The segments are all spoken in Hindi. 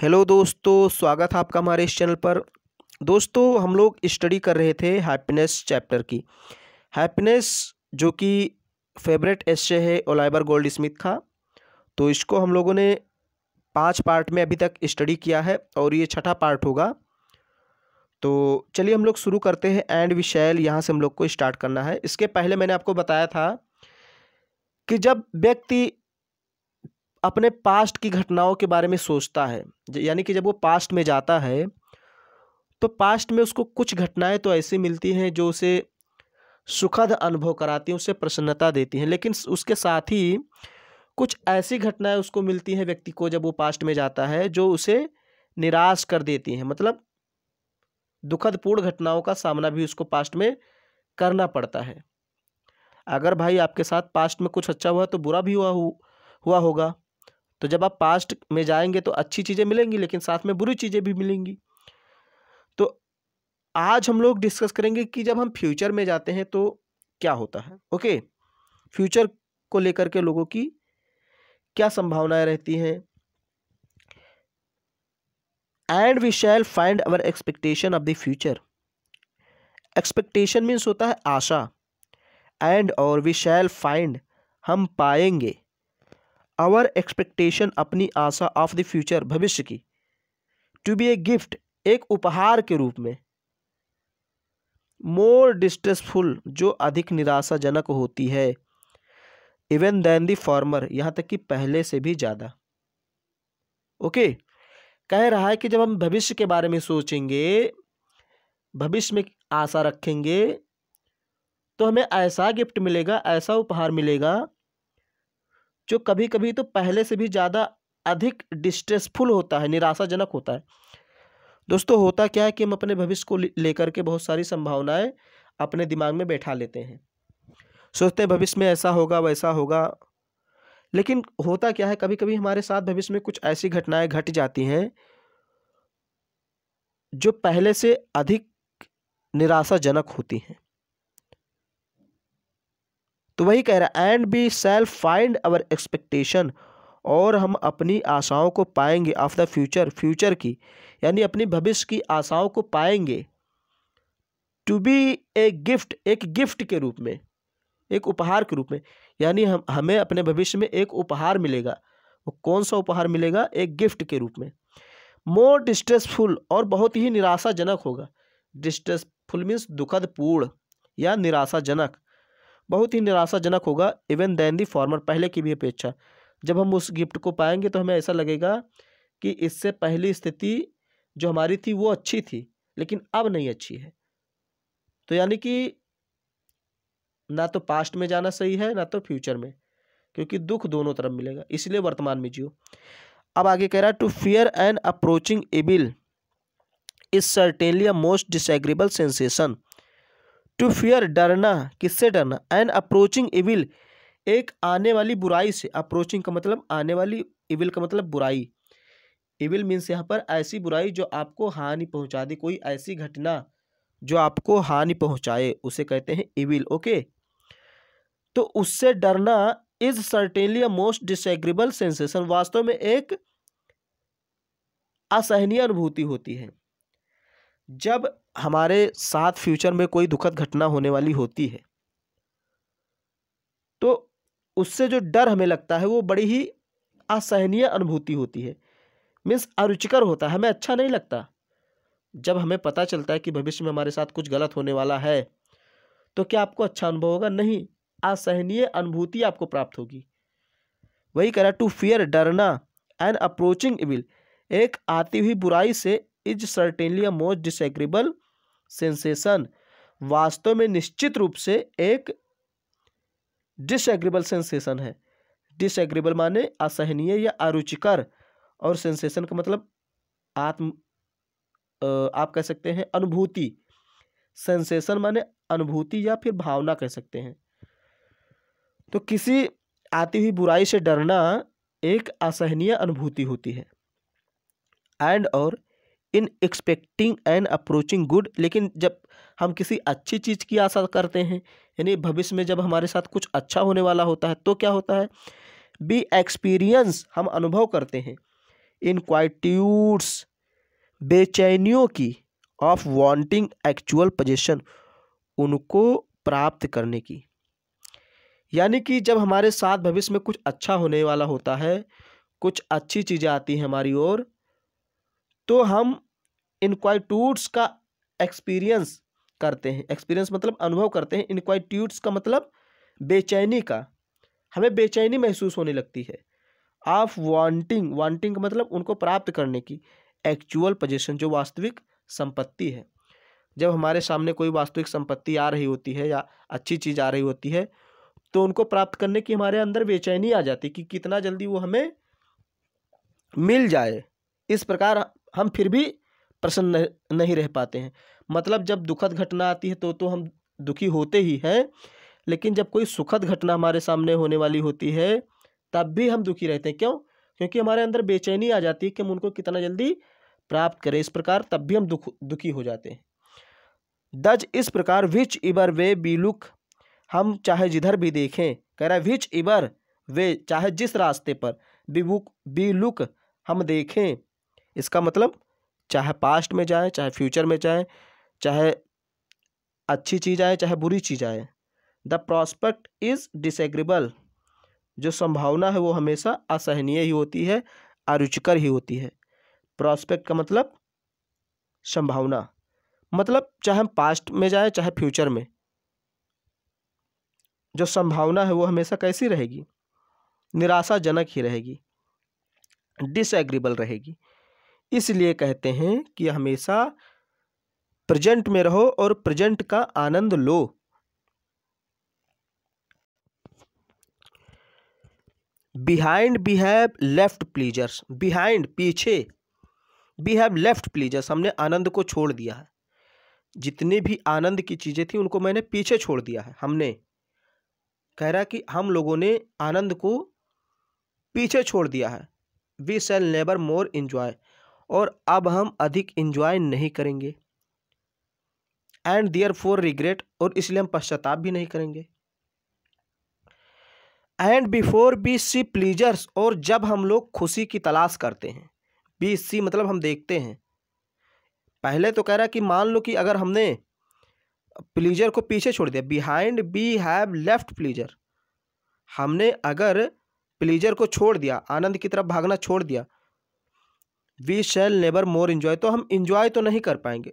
हेलो दोस्तों स्वागत है आपका हमारे इस चैनल पर दोस्तों हम लोग स्टडी कर रहे थे हैप्पीनेस चैप्टर की हैप्पीनेस जो कि फेवरेट एस्से है ओलाइबर गोल्ड स्मिथ का तो इसको हम लोगों ने पांच पार्ट में अभी तक स्टडी किया है और ये छठा पार्ट होगा तो चलिए हम लोग शुरू करते हैं एंड विशैल यहाँ से हम लोग को स्टार्ट करना है इसके पहले मैंने आपको बताया था कि जब व्यक्ति अपने पास्ट की घटनाओं के बारे में सोचता है यानी कि जब वो पास्ट में जाता है तो पास्ट में उसको कुछ घटनाएं तो ऐसी मिलती हैं जो उसे सुखद अनुभव कराती हैं उसे प्रसन्नता देती हैं लेकिन उसके साथ ही कुछ ऐसी घटनाएं उसको मिलती हैं व्यक्ति को जब वो पास्ट में जाता है जो उसे निराश कर देती हैं मतलब दुखदपूर्ण घटनाओं का सामना भी उसको पास्ट में करना पड़ता है अगर भाई आपके साथ पास्ट में कुछ अच्छा हुआ तो बुरा भी हुआ हुआ होगा तो जब आप पास्ट में जाएंगे तो अच्छी चीज़ें मिलेंगी लेकिन साथ में बुरी चीज़ें भी मिलेंगी तो आज हम लोग डिस्कस करेंगे कि जब हम फ्यूचर में जाते हैं तो क्या होता है ओके फ्यूचर को लेकर के लोगों की क्या संभावनाएं रहती हैं and we shall find our expectation of the future expectation means होता है आशा एंड और वी शैल फाइंड हम पाएंगे आवर एक्सपेक्टेशन अपनी आशा ऑफ द फ्यूचर भविष्य की टू बी ए गिफ्ट एक उपहार के रूप में मोर डिस्ट्रेसफुल जो अधिक निराशाजनक होती है इवन दैन द फॉर्मर यहाँ तक कि पहले से भी ज़्यादा ओके okay. कह रहा है कि जब हम भविष्य के बारे में सोचेंगे भविष्य में आशा रखेंगे तो हमें ऐसा गिफ्ट मिलेगा ऐसा उपहार मिलेगा जो कभी कभी तो पहले से भी ज़्यादा अधिक डिस्ट्रेसफुल होता है निराशाजनक होता है दोस्तों होता क्या है कि हम अपने भविष्य को लेकर के बहुत सारी संभावनाएं अपने दिमाग में बैठा लेते हैं सोचते हैं भविष्य में ऐसा होगा वैसा होगा लेकिन होता क्या है कभी कभी हमारे साथ भविष्य में कुछ ऐसी घटनाएं घट जाती हैं जो पहले से अधिक निराशाजनक होती हैं तो वही कह रहा है and we shall find our expectation और हम अपनी आशाओं को पाएंगे ऑफ द फ्यूचर फ्यूचर की यानी अपनी भविष्य की आशाओं को पाएंगे टू बी ए गिफ्ट एक गिफ्ट के रूप में एक उपहार के रूप में यानी हम हमें अपने भविष्य में एक उपहार मिलेगा वो कौन सा उपहार मिलेगा एक गिफ्ट के रूप में मोर डिस्ट्रेसफुल और बहुत ही निराशाजनक होगा डिस्ट्रेसफुल मीन्स दुखद पूर्ण या निराशाजनक बहुत ही निराशाजनक होगा इवन दैन दी फॉर्मर पहले की भी अपेक्षा जब हम उस गिफ्ट को पाएंगे तो हमें ऐसा लगेगा कि इससे पहली स्थिति जो हमारी थी वो अच्छी थी लेकिन अब नहीं अच्छी है तो यानी कि ना तो पास्ट में जाना सही है ना तो फ्यूचर में क्योंकि दुख दोनों तरफ मिलेगा इसलिए वर्तमान में जियो अब आगे कह रहा है to fear and approaching evil is certainly a most disagreeable sensation to fear डरना किससे डरना एन अप्रोचिंग इविल एक आने वाली बुराई से अप्रोचिंग का मतलब आने वाली इविल का मतलब बुराई इविल मीन्स यहाँ पर ऐसी बुराई जो आपको हानि पहुँचा दे कोई ऐसी घटना जो आपको हानि पहुँचाए उसे कहते हैं इविल ओके तो उससे डरना is certainly a most disagreeable sensation वास्तव में एक असहनीय अनुभूति होती है जब हमारे साथ फ्यूचर में कोई दुखद घटना होने वाली होती है तो उससे जो डर हमें लगता है वो बड़ी ही असहनीय अनुभूति होती है मीन्स अरुचिकर होता है हमें अच्छा नहीं लगता जब हमें पता चलता है कि भविष्य में हमारे साथ कुछ गलत होने वाला है तो क्या आपको अच्छा अनुभव होगा नहीं असहनीय अनुभूति आपको प्राप्त होगी वही कह रहा टू फियर डरना एंड अप्रोचिंग इविल एक आती हुई बुराई से is certainly a most disagreeable sensation वास्तव में निश्चित रूप से एक डिसएग्रीबल सेंसेशन है डिसएग्रीबल माने असहनीय या अरुचिकर और सेंसेशन का मतलब आत्म आप कह सकते हैं अनुभूति सेंसेशन माने अनुभूति या फिर भावना कह सकते हैं तो किसी आती हुई बुराई से डरना एक असहनीय अनुभूति होती है एंड और in expecting and approaching good लेकिन जब हम किसी अच्छी चीज़ की आशा करते हैं यानी भविष्य में जब हमारे साथ कुछ अच्छा होने वाला होता है तो क्या होता है बी एक्सपीरियंस हम अनुभव करते हैं इन क्वाइट्यूड्स बेचैनियों की ऑफ वांटिंग एक्चुअल पोजिशन उनको प्राप्त करने की यानी कि जब हमारे साथ भविष्य में कुछ अच्छा होने वाला होता है कुछ अच्छी चीज़ें आती हैं हमारी ओर तो हम इनक्वाइट्यूड्स का एक्सपीरियंस करते हैं एक्सपीरियंस मतलब अनुभव करते हैं इनक्वाइट्यूड्स का मतलब बेचैनी का हमें बेचैनी महसूस होने लगती है ऑफ वांटिंग वांटिंग का मतलब उनको प्राप्त करने की एक्चुअल पोजेशन जो वास्तविक संपत्ति है जब हमारे सामने कोई वास्तविक संपत्ति आ रही होती है या अच्छी चीज़ आ रही होती है तो उनको प्राप्त करने की हमारे अंदर बेचैनी आ जाती कि कितना जल्दी वो हमें मिल जाए इस प्रकार हम फिर भी प्रसन्न नहीं रह पाते हैं मतलब जब दुखद घटना आती है तो तो हम दुखी होते ही हैं लेकिन जब कोई सुखद घटना हमारे सामने होने वाली होती है तब भी हम दुखी रहते हैं क्यों क्योंकि हमारे अंदर बेचैनी आ जाती है कि हम उनको कितना जल्दी प्राप्त करें इस प्रकार तब भी हम दुख दुखी हो जाते हैं दज इस प्रकार विच इबर वे बीलुक हम चाहे जिधर भी देखें कह रहा है विच इबर वे चाहे जिस रास्ते पर बीबुक बीलुक हम देखें इसका मतलब चाहे पास्ट में जाए चाहे फ्यूचर में जाए चाहे अच्छी चीज़ आए चाहे बुरी चीज़ आए द प्रॉस्पेक्ट इज़ डिसएग्रीबल जो संभावना है वो हमेशा असहनीय ही होती है अरुचिकर ही होती है प्रॉस्पेक्ट का मतलब संभावना मतलब चाहे हम पास्ट में जाए चाहे फ्यूचर में जो संभावना है वो हमेशा कैसी रहेगी निराशाजनक ही रहेगी डिसएग्रीबल रहेगी इसलिए कहते हैं कि हमेशा प्रेजेंट में रहो और प्रेजेंट का आनंद लो behind we have left pleasures behind पीछे बी हैव लेफ्ट प्लीजर्स हमने आनंद को छोड़ दिया है जितनी भी आनंद की चीज़ें थी उनको मैंने पीछे छोड़ दिया है हमने कह रहा कि हम लोगों ने आनंद को पीछे छोड़ दिया है we shall never more enjoy और अब हम अधिक इन्जॉय नहीं करेंगे एंड दियर फोर रिग्रेट और इसलिए हम पश्चाताप भी नहीं करेंगे and before we see pleasures और जब हम लोग खुशी की तलाश करते हैं बी सी मतलब हम देखते हैं पहले तो कह रहा कि मान लो कि अगर हमने प्लीजर को पीछे छोड़ दिया behind we have left pleasure हमने अगर प्लीजर को छोड़ दिया आनंद की तरफ भागना छोड़ दिया we shall never more enjoy तो हम इन्जॉय तो नहीं कर पाएंगे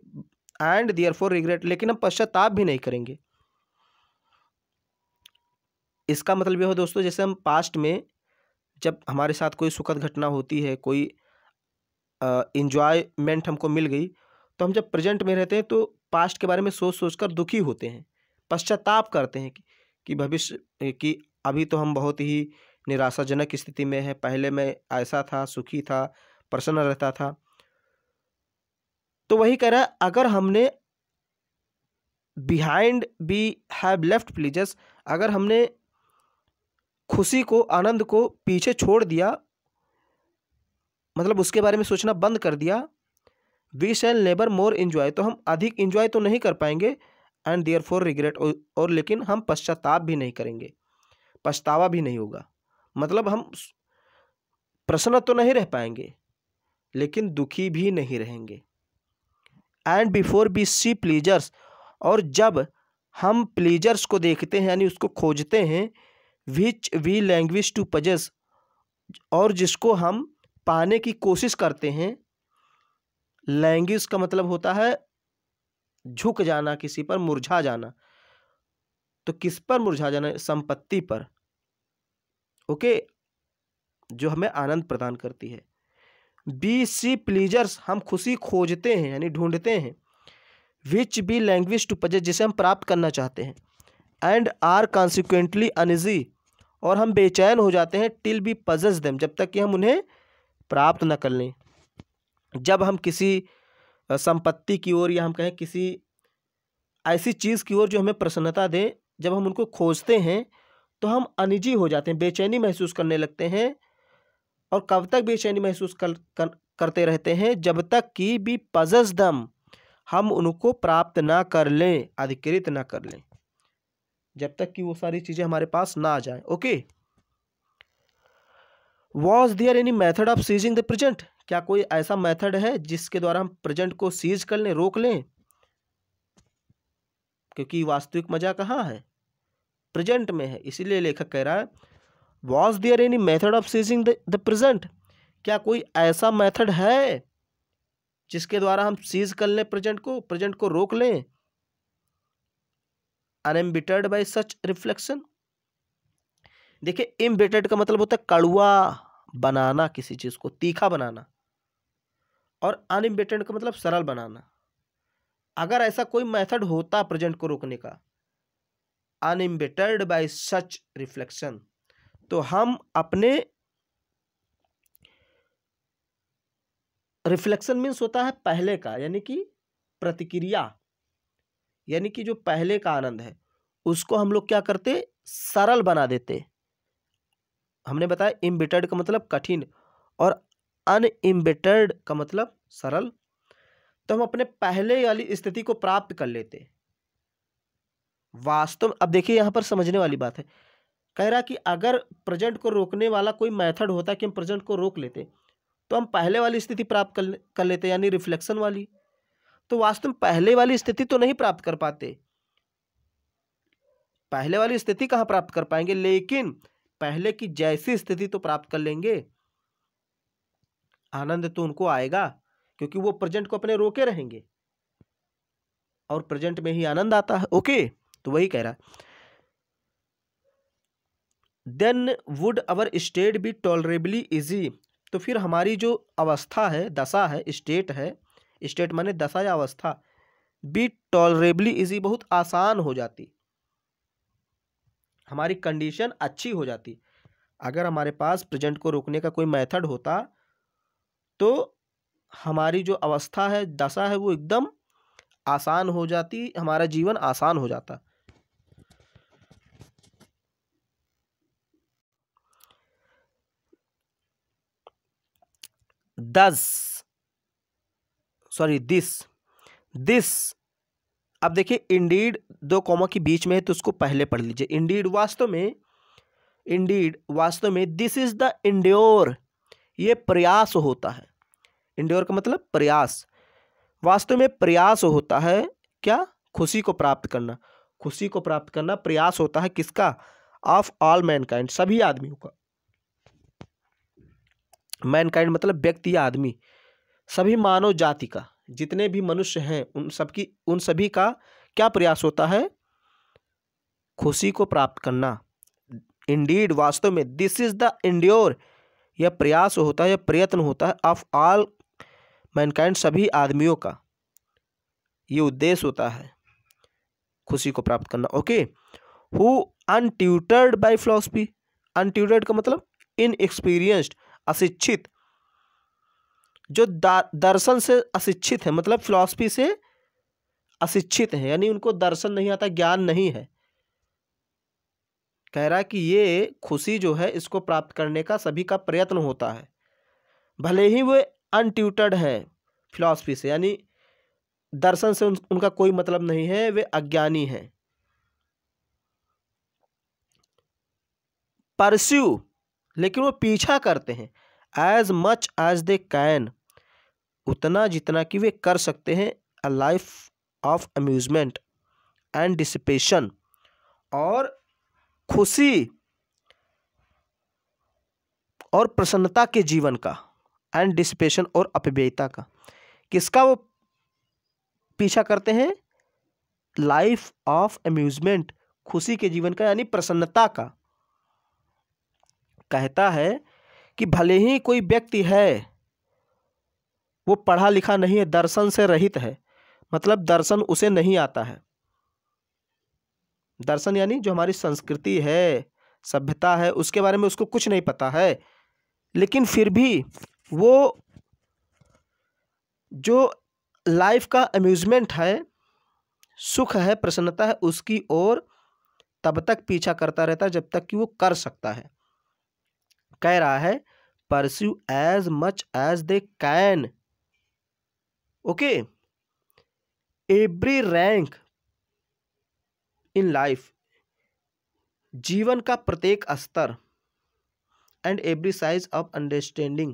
एंड दियर फॉर रिग्रेट लेकिन हम पश्चाताप भी नहीं करेंगे इसका मतलब यह हो दोस्तों जैसे हम पास्ट में जब हमारे साथ कोई सुखद घटना होती है कोई इन्जॉयमेंट हमको मिल गई तो हम जब प्रेजेंट में रहते हैं तो पास्ट के बारे में सोच सोच कर दुखी होते हैं पश्चाताप करते हैं कि, कि भविष्य कि अभी तो हम बहुत ही निराशाजनक स्थिति में है पहले मैं ऐसा था सुखी था प्रसन्न रहता था तो वही कह रहा है अगर हमने behind we have left pleasures अगर हमने खुशी को आनंद को पीछे छोड़ दिया मतलब उसके बारे में सोचना बंद कर दिया we shall never more enjoy तो हम अधिक इन्जॉय तो नहीं कर पाएंगे एंड देयर फॉर रिग्रेट और लेकिन हम पश्चाताप भी नहीं करेंगे पछतावा भी नहीं होगा मतलब हम प्रसन्न तो नहीं रह पाएंगे लेकिन दुखी भी नहीं रहेंगे and before we see pleasures और जब हम प्लीजर्स को देखते हैं यानी उसको खोजते हैं which we languish to possess और जिसको हम पाने की कोशिश करते हैं लैंग्वेज का मतलब होता है झुक जाना किसी पर मुरझा जाना तो किस पर मुरझा जाना संपत्ति पर ओके जो हमें आनंद प्रदान करती है बी सी प्लीजर्स हम खुशी खोजते हैं यानी ढूंढते हैं which we languish to possess जिसे हम प्राप्त करना चाहते हैं एंड आर कॉन्सिक्वेंटली अनिजी और हम बेचैन हो जाते हैं टिल बी पजस देम जब तक कि हम उन्हें प्राप्त न कर लें जब हम किसी संपत्ति की ओर या हम कहें किसी ऐसी चीज़ की ओर जो हमें प्रसन्नता दे जब हम उनको खोजते हैं तो हम अनिजी हो जाते हैं बेचैनी महसूस करने लगते हैं और कब तक बेचैनी महसूस कर, कर करते रहते हैं जब तक कि भी पजस दम हम उनको प्राप्त ना कर लें अधिकृत ना कर लें जब तक कि वो सारी चीज़ें हमारे पास ना आ जाएं okay was there any method of seizing the present क्या कोई ऐसा मेथड है जिसके द्वारा हम प्रेजेंट को सीज कर लें रोक लें क्योंकि वास्तविक मजा कहाँ है प्रेजेंट में है इसीलिए लेखक कह रहा है was there any method of seizing the present क्या कोई ऐसा मैथड है जिसके द्वारा हम सीज कर लें प्रेजेंट को प्रेजेंट को रोक लें अनएम्बिटेड बाई सच रिफ्लेक्शन देखिए इम्बिटेड का मतलब होता है कड़ुआ बनाना किसी चीज़ को तीखा बनाना और अनइम्बिटेड का मतलब सरल बनाना अगर ऐसा कोई मेथड होता प्रेजेंट को रोकने का अनइम्बिटेड बाय सच रिफ्लेक्शन तो हम अपने रिफ्लेक्शन मीन्स होता है पहले का यानी कि प्रतिक्रिया यानी कि जो पहले का आनंद है उसको हम लोग क्या करते सरल बना देते हमने बताया इम्बिटर्ड का मतलब कठिन और अनइम्बिटर्ड का मतलब सरल तो हम अपने पहले वाली स्थिति को प्राप्त कर लेते वास्तव अब देखिए यहां पर समझने वाली बात है कह रहा कि अगर प्रेजेंट को रोकने वाला कोई मेथड होता कि हम प्रेजेंट को रोक लेते तो हम पहले वाली स्थिति प्राप्त कर कर लेते यानी रिफ्लेक्शन वाली तो वास्तव में पहले वाली स्थिति तो नहीं प्राप्त कर पाते पहले वाली स्थिति कहाँ प्राप्त कर पाएंगे लेकिन पहले की जैसी स्थिति तो प्राप्त कर लेंगे आनंद तो उनको आएगा क्योंकि वो प्रेजेंट को अपने रोके रहेंगे और प्रेजेंट में ही आनंद आता है ओके तो वही कह रहा है then would our state be tolerably easy तो फिर हमारी जो अवस्था है दशा है स्टेट है स्टेट माने दशा या अवस्था बी टॉलरेबली इजी बहुत आसान हो जाती हमारी कंडीशन अच्छी हो जाती अगर हमारे पास प्रेजेंट को रोकने का कोई मेथड होता तो हमारी जो अवस्था है दशा है वो एकदम आसान हो जाती हमारा जीवन आसान हो जाता दस सॉरी दिस दिस अब देखिए इंडीड दो कॉमा के बीच में है तो उसको पहले पढ़ लीजिए इंडीड वास्तव में इंडीड वास्तव में दिस इज़ द इंड्योर ये प्रयास होता है इंड्योर का मतलब प्रयास वास्तव में प्रयास होता है क्या खुशी को प्राप्त करना खुशी को प्राप्त करना प्रयास होता है किसका ऑफ ऑल मैनकाइंड सभी आदमियों का मैनकाइंड मतलब व्यक्ति या आदमी सभी मानव जाति का जितने भी मनुष्य हैं उन सबकी उन सभी का क्या प्रयास होता है खुशी को प्राप्त करना इंडीड वास्तव में दिस इज द इंड्योर यह प्रयास होता है यह प्रयत्न होता है ऑफ ऑल मैनकाइंड सभी आदमियों का ये उद्देश्य होता है खुशी को प्राप्त करना okay who untutored by philosophy untutored का मतलब इनएक्सपीरियंस्ड अशिक्षित जो दर्शन से अशिक्षित है मतलब फिलॉसफी से अशिक्षित है यानी उनको दर्शन नहीं आता ज्ञान नहीं है कह रहा है कि ये खुशी जो है इसको प्राप्त करने का सभी का प्रयत्न होता है भले ही वे अनट्यूटर्ड है फिलॉसफी से यानी दर्शन से उन, उनका कोई मतलब नहीं है वे अज्ञानी हैं परस्यू लेकिन वो पीछा करते हैं as much as they can उतना जितना कि वे कर सकते हैं a life of amusement and dissipation और खुशी और प्रसन्नता के जीवन का एंड डिसिपेशन और अपव्ययता का किसका वो पीछा करते हैं लाइफ ऑफ अम्यूज़मेंट खुशी के जीवन का यानी प्रसन्नता का कहता है कि भले ही कोई व्यक्ति है वो पढ़ा लिखा नहीं है दर्शन से रहित है मतलब दर्शन उसे नहीं आता है दर्शन यानी जो हमारी संस्कृति है सभ्यता है उसके बारे में उसको कुछ नहीं पता है लेकिन फिर भी वो जो लाइफ का अम्यूज़मेंट है सुख है प्रसन्नता है उसकी ओर तब तक पीछा करता रहता है जब तक कि वो कर सकता है कह रहा है pursue as much as they can okay every rank in life जीवन का प्रत्येक स्तर and every size of understanding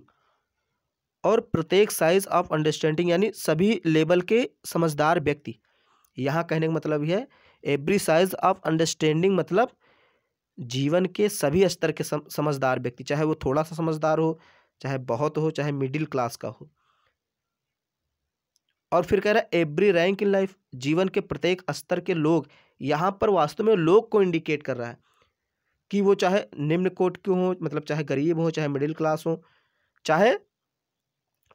और प्रत्येक साइज ऑफ अंडरस्टैंडिंग यानी सभी लेवल के समझदार व्यक्ति यहाँ कहने का मतलब है एवरी साइज ऑफ अंडरस्टैंडिंग मतलब जीवन के सभी स्तर के समझदार व्यक्ति चाहे वो थोड़ा सा समझदार हो चाहे बहुत हो चाहे मिडिल क्लास का हो और फिर कह रहा है एवरी रैंक इन लाइफ जीवन के प्रत्येक स्तर के लोग यहाँ पर वास्तव में लोग को इंडिकेट कर रहा है कि वो चाहे निम्न कोट के हों मतलब चाहे गरीब हो चाहे मिडिल क्लास हो चाहे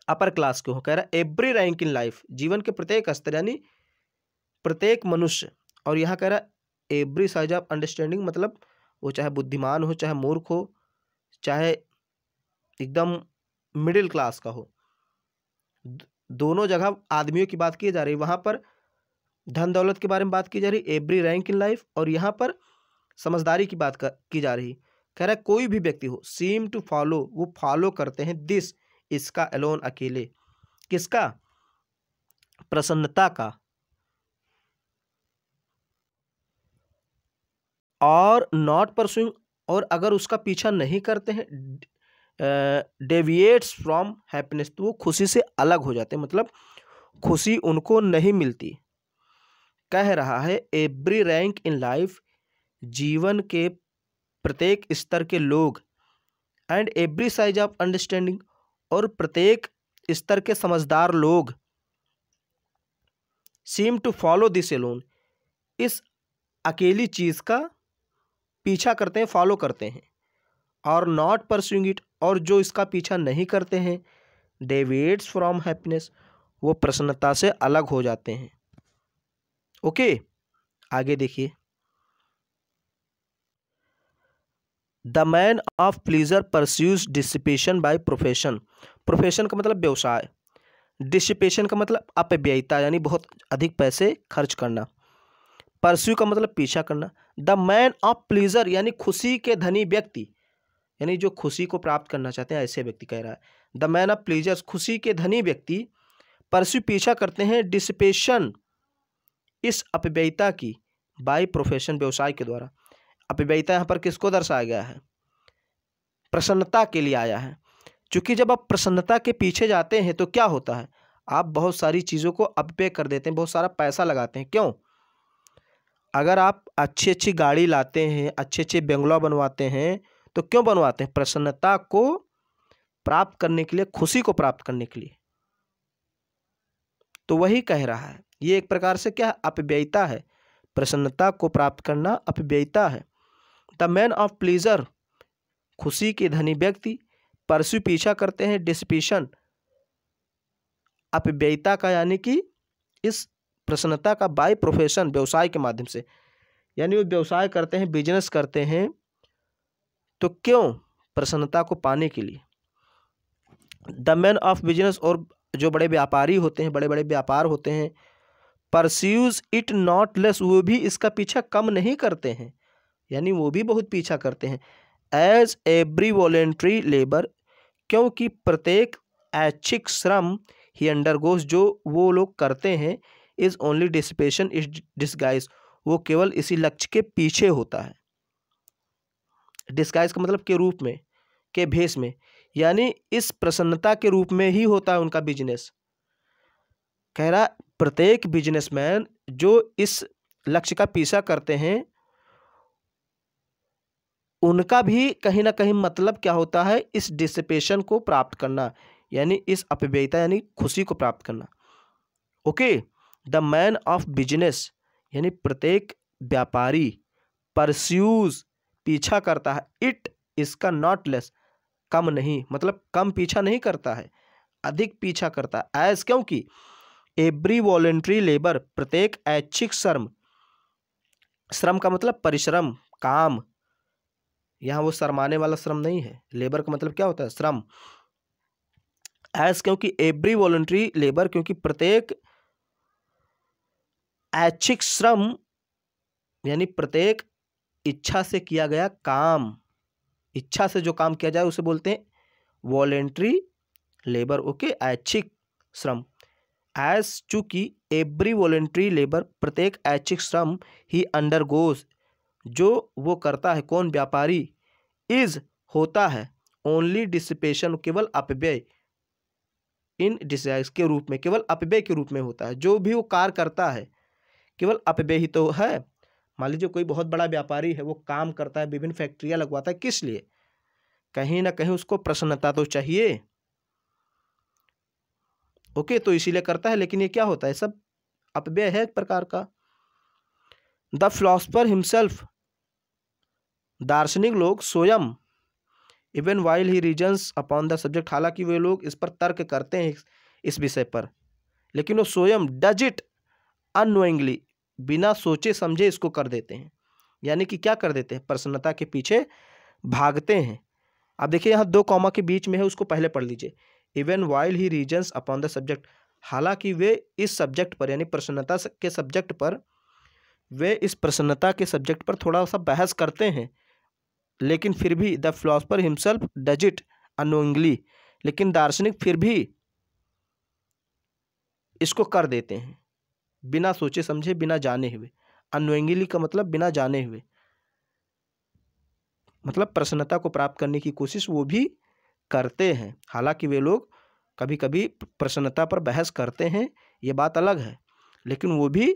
अपर क्लास के हों कह रहा है एवरी रैंक इन लाइफ जीवन के प्रत्येक स्तर यानी प्रत्येक मनुष्य और यहाँ कह रहा है एवरी साइज ऑफ अंडरस्टैंडिंग मतलब वो चाहे बुद्धिमान हो चाहे मूर्ख हो चाहे एकदम मिडिल क्लास का हो दोनों जगह आदमियों की बात की जा रही है वहाँ पर धन दौलत के बारे में बात की जा रही है एवरी रैंक इन लाइफ और यहाँ पर समझदारी की बात की जा रही कह रहा है कोई भी व्यक्ति हो सीम टू फॉलो वो फॉलो करते हैं दिस इसका एलोन अकेले किसका प्रसन्नता का और नॉट परसुइंग और अगर उसका पीछा नहीं करते हैं डेविएट्स फ्रॉम हैप्पीनेस तो वो खुशी से अलग हो जाते हैं मतलब खुशी उनको नहीं मिलती कह रहा है एवरी रैंक इन लाइफ जीवन के प्रत्येक स्तर के लोग and every size of understanding और प्रत्येक स्तर के समझदार लोग seem to follow this alone इस अकेली चीज़ का पीछा करते हैं फॉलो करते हैं और नॉट परस्यूइंग इट और जो इसका पीछा नहीं करते हैं दे वेट्स फ्रॉम हैप्पीनेस वो प्रसन्नता से अलग हो जाते हैं ओके आगे देखिए the man of pleasure pursues dissipation by profession profession का मतलब व्यवसाय डिसिपेशन का मतलब अपव्ययिता यानी बहुत अधिक पैसे खर्च करना परस्यू का मतलब पीछा करना द मैन ऑफ प्लीजर यानी खुशी के धनी व्यक्ति यानी जो खुशी को प्राप्त करना चाहते हैं ऐसे व्यक्ति कह रहा है द मैन ऑफ प्लीजर खुशी के धनी व्यक्ति परस्यू पीछा करते हैं डिसपेशन इस अपव्ययता की बाई प्रोफेशन व्यवसाय के द्वारा अपव्ययता यहाँ पर किसको दर्शाया गया है प्रसन्नता के लिए आया है क्योंकि जब आप प्रसन्नता के पीछे जाते हैं तो क्या होता है आप बहुत सारी चीज़ों को अपव्यय कर देते हैं बहुत सारा पैसा लगाते हैं क्यों अगर आप अच्छी अच्छी गाड़ी लाते हैं अच्छे अच्छे बंगला बनवाते हैं तो क्यों बनवाते हैं प्रसन्नता को प्राप्त करने के लिए खुशी को प्राप्त करने के लिए तो वही कह रहा है ये एक प्रकार से क्या अपव्ययिता है प्रसन्नता को प्राप्त करना अपव्ययिता है द मैन ऑफ प्लीजर खुशी के धनी व्यक्ति परसु पीछा करते हैं डिस्पिशन अपव्ययिता का यानी कि इस प्रसन्नता का बाय प्रोफेशन व्यवसाय के माध्यम से यानी वो व्यवसाय करते हैं बिजनेस करते हैं तो क्यों प्रसन्नता को पाने के लिए द मैन ऑफ बिजनेस और जो बड़े व्यापारी होते हैं बड़े बड़े व्यापार होते हैं परस्यूज इट नॉट लेस वो भी इसका पीछा कम नहीं करते हैं यानी वो भी बहुत पीछा करते हैं एज एवरी वॉलेंट्री लेबर क्योंकि प्रत्येक ऐच्छिक श्रम ही अंडरगोस जो वो लोग करते हैं is only dissipation is disguise वो केवल इसी लक्ष्य के पीछे होता है डिस्गाइज का मतलब के रूप में के भेष में यानी इस प्रसन्नता के रूप में ही होता है उनका बिजनेस कह रहा प्रत्येक बिजनेसमैन जो इस लक्ष्य का पीछा करते हैं उनका भी कहीं ना कहीं मतलब क्या होता है इस डिसिपेशन को प्राप्त करना यानी इस अपव्ययता यानी खुशी को प्राप्त करना okay the man of business यानी प्रत्येक व्यापारी परस्यूज पीछा करता है इट इसका नॉट लेस कम नहीं मतलब कम पीछा नहीं करता है अधिक पीछा करता है एज क्योंकि एवरी वॉलेंट्री लेबर प्रत्येक ऐच्छिक श्रम श्रम का मतलब परिश्रम काम यहाँ वो शरमाने वाला श्रम नहीं है लेबर का मतलब क्या होता है श्रम एज क्योंकि एवरी वॉलेंट्री लेबर क्योंकि प्रत्येक ऐच्छिक श्रम यानी प्रत्येक इच्छा से किया गया काम इच्छा से जो काम किया जाए उसे बोलते हैं वॉलेंट्री लेबर ओके ऐच्छिक श्रम एज चूँकि एवरी वॉलेंट्री लेबर प्रत्येक ऐच्छिक श्रम ही अंडर गोज जो वो करता है कौन व्यापारी इज होता है ओनली डिसिपेशन केवल अपव्यय इन डिस के रूप में केवल अपव्यय के रूप में होता है जो भी वो कार्य करता है केवल ही तो है मान लीजिए कोई बहुत बड़ा व्यापारी है वो काम करता है विभिन्न फैक्ट्रियाँ लगवाता है किस लिए कहीं ना कहीं उसको प्रसन्नता तो चाहिए ओके तो इसीलिए करता है लेकिन ये क्या होता है सब अपव्यय है एक प्रकार का द फिलोसफर हिमसेल्फ दार्शनिक लोग स्वयं even while he reasons upon the subject हालांकि वे लोग इस पर तर्क करते हैं इस विषय पर लेकिन वो स्वयं डज इट अनोइंगली बिना सोचे समझे इसको कर देते हैं यानी कि क्या कर देते हैं प्रसन्नता के पीछे भागते हैं अब देखिए यहाँ दो कॉमा के बीच में है उसको पहले पढ़ लीजिए even while he reasons upon the subject हालांकि वे इस सब्जेक्ट पर यानी प्रसन्नता के सब्जेक्ट पर वे इस प्रसन्नता के सब्जेक्ट पर थोड़ा सा बहस करते हैं लेकिन फिर भी the philosopher himself does it annoyingly लेकिन दार्शनिक फिर भी इसको कर देते हैं बिना सोचे समझे बिना जाने हुए अनवेंगिली का मतलब बिना जाने हुए मतलब प्रसन्नता को प्राप्त करने की कोशिश वो भी करते हैं हालांकि वे लोग कभी कभी प्रसन्नता पर बहस करते हैं ये बात अलग है लेकिन वो भी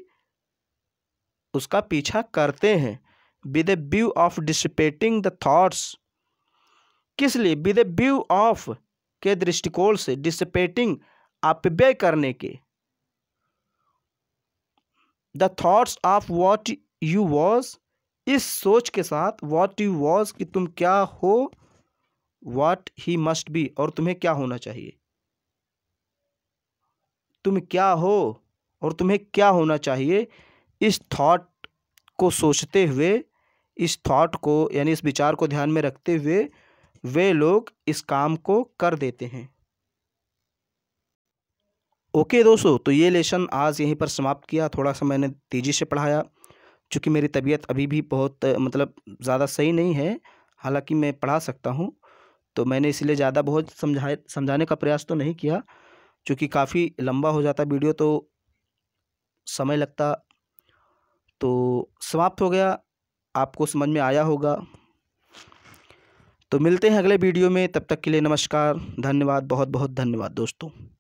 उसका पीछा करते हैं with a view of dissipating the thoughts किस लिए विद ए व्यू ऑफ के दृष्टिकोण से डिसिपेटिंग अपव्यय करने के the thoughts of what you was इस सोच के साथ वॉट यू वॉज कि तुम क्या हो वॉट ही मस्ट बी और तुम्हें क्या होना चाहिए तुम क्या हो और तुम्हें क्या होना चाहिए इस थॉट को सोचते हुए इस थॉट को यानी इस विचार को ध्यान में रखते हुए वे लोग इस काम को कर देते हैं ओके दोस्तों तो ये लेसन आज यहीं पर समाप्त किया थोड़ा सा मैंने तेज़ी से पढ़ाया चूँकि मेरी तबीयत अभी भी बहुत मतलब ज़्यादा सही नहीं है हालांकि मैं पढ़ा सकता हूँ तो मैंने इसलिए ज़्यादा बहुत समझाए समझाने का प्रयास तो नहीं किया चूँकि काफ़ी लंबा हो जाता वीडियो तो समय लगता तो समाप्त हो गया आपको समझ में आया होगा तो मिलते हैं अगले वीडियो में तब तक के लिए नमस्कार धन्यवाद बहुत बहुत धन्यवाद दोस्तों